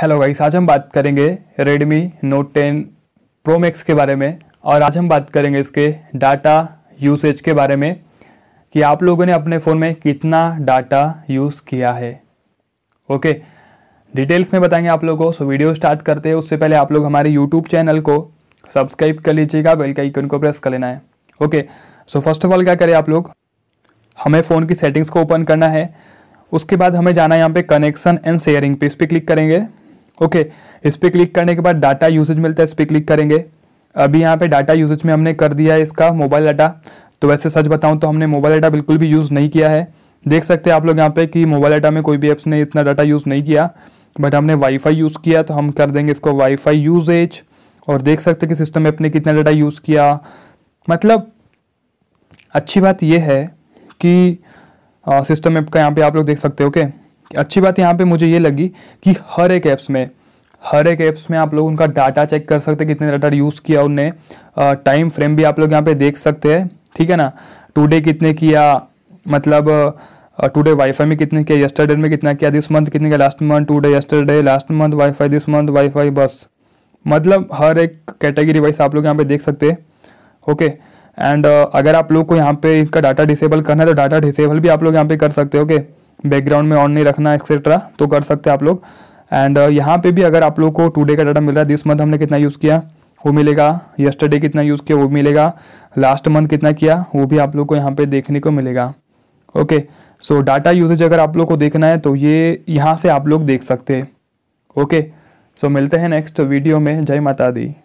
Hello guys आज हम बात करेंगे रेडमी नोट 10 प्रो मैक्स के बारे में और आज हम बात करेंगे इसके डाटा यूसेज के बारे में कि आप लोगों ने अपने फ़ोन में कितना डाटा यूज़ किया है ओके डिटेल्स में बताएंगे आप लोगों को सो वीडियो स्टार्ट करते हैं उससे पहले आप लोग हमारे यूट्यूब चैनल को सब्सक्राइब कर लीजिएगा बेल का आइकन को प्रेस कर लेना है okay so first of all क्या करें आप लोग हमें फ़ोन की सेटिंग्स को ओपन करना है उसके बाद हमें जाना है यहाँ पे कनेक्शन एंड शेयरिंग पे इस पर क्लिक करेंगे ओके इस पर क्लिक करने के बाद डाटा यूसेज मिलता है इस पर क्लिक करेंगे अभी यहाँ पे डाटा यूसेज में हमने कर दिया है इसका मोबाइल डाटा तो वैसे सच बताऊँ तो हमने मोबाइल डाटा बिल्कुल भी यूज़ नहीं किया है देख सकते हैं आप लोग यहाँ पे कि मोबाइल डाटा में कोई भी ऐप्स ने इतना डाटा यूज़ नहीं किया बट हमने वाईफाई यूज़ किया तो हम कर देंगे इसको वाईफाई यूजेज और देख सकते कि सिस्टम ऐप ने कितना डाटा यूज़ किया मतलब अच्छी बात यह है कि सिस्टम ऐप का यहाँ पर आप लोग देख सकते हो ओके अच्छी बात यहाँ पे मुझे ये लगी कि हर एक ऐप्स में हर एक ऐप्स में आप लोग उनका डाटा चेक कर सकते हैं कितने डाटा यूज़ किया उनने टाइम फ्रेम भी आप लोग यहाँ पे देख सकते हैं ठीक है ना टुडे कितने किया मतलब टुडे वाईफाई में कितने किया यस्टरडे में कितना किया दिस मंथ कितने किया last month today yesterday last month WiFi this month WiFi बस मतलब हर एक कैटेगरी वाइज आप लोग यहाँ पे देख सकते हैं ओके एंड अगर आप लोग को यहाँ पे इसका डाटा डिसेबल करना है तो डाटा डिसेबल भी आप लोग यहाँ पे कर सकते हो ओके okay? बैकग्राउंड में ऑन नहीं रखना एक्सेट्रा तो कर सकते आप लोग एंड uh, यहाँ पे भी अगर आप लोग को टुडे का डाटा मिल रहा है दिस मंथ हमने कितना यूज़ किया वो मिलेगा यस्टरडे कितना यूज़ किया वो मिलेगा लास्ट मंथ कितना किया वो भी आप लोग को यहाँ पे देखने को मिलेगा ओके सो डाटा यूजेज अगर आप लोग को देखना है तो ये यहाँ से आप लोग देख सकते हैं ओके सो मिलते हैं नेक्स्ट वीडियो में जय माता दी